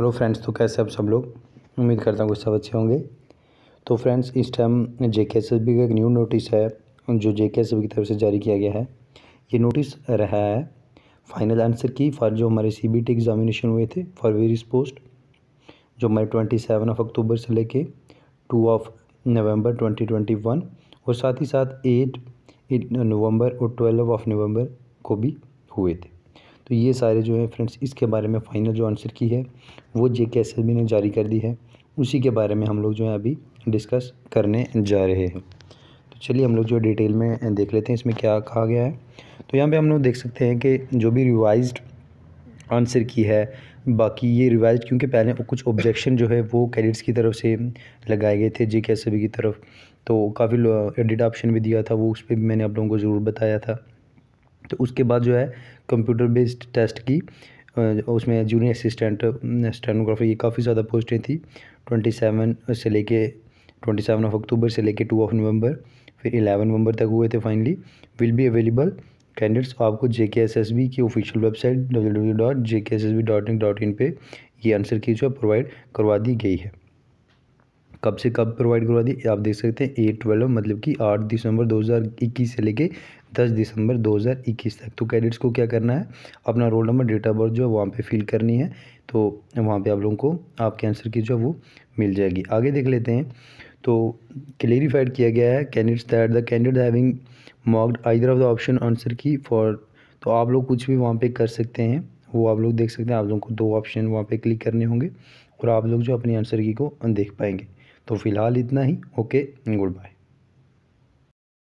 hello friends तो कैसे आप सब लोग उम्मीद करता हूँ कुछ सब अच्छे होंगे तो फ्रेंड्स इस टाइम जे के एस बी का एक न्यू नोटिस है जो जे के एस बी की तरफ से जारी किया गया है ये नोटिस रहा है फाइनल आंसर की फॉर जो हमारे सी बी टी एग्जामिनेशन हुए थे फॉर वेरियस पोस्ट जो हमारे ट्वेंटी सेवन ऑफ अक्टूबर से लेके two of November twenty twenty one और साथ ही साथ एट नवम्बर और ट्वेल्व ऑफ नवम्बर को भी हुए थे तो ये सारे जो है फ्रेंड्स इसके बारे में फ़ाइनल जो आंसर की है वो जे के एस बी ने जारी कर दी है उसी के बारे में हम लोग जो है अभी डिस्कस करने जा रहे हैं तो चलिए हम लोग जो डिटेल में देख लेते हैं इसमें क्या कहा गया है तो यहाँ पे हम लोग देख सकते हैं कि जो भी रिवाइज आंसर की है बाकी ये रिवाइज क्योंकि पहले कुछ ऑब्जेक्शन जो है वो कैडिट्स की तरफ से लगाए गए थे जे के एस बी की तरफ तो काफ़ी एडिट ऑप्शन भी दिया था वो उस पर भी मैंने आप लोगों को ज़रूर बताया था तो उसके बाद जो है कंप्यूटर बेस्ड टेस्ट की उसमें जूनियर असिस्टेंट स्टेनोग्राफर की काफ़ी ज़्यादा पोस्टें थी ट्वेंटी सेवन से लेके ट्वेंटी सेवन ऑफ अक्टूबर से लेके टू ऑफ नवंबर फिर इलेवन नवंबर तक हुए थे finally will be available candidates आपको J K S S B की official website W W dot J K S S B dot in dot in पर ये आंसर की जो है प्रोवाइड करवा दी गई है कब से कब प्रोवाइड करवा दी आप देख सकते हैं एट ट्वेल्व मतलब कि आठ दिसंबर दो हज़ार इक्कीस से लेके दस दिसंबर दो हज़ार इक्कीस तक तो कैडेट्स को क्या करना है अपना roll number date of birth जो है वहाँ पर फिल करनी है तो वहाँ पर आप लोगों को आपके आंसर की जो है वो मिल जाएगी आगे देख लेते हैं तो क्लेरिफाइड किया गया है candidates that the candidate having marked either of the option answer key for तो आप लोग कुछ भी वहाँ पर कर सकते हैं वो आप लोग देख सकते हैं आप लोगों को दो ऑप्शन वहाँ पर क्लिक करने होंगे और आप लोग जो अपनी आंसर की को देख पाएंगे तो फिलहाल इतना ही ओके गुड बाय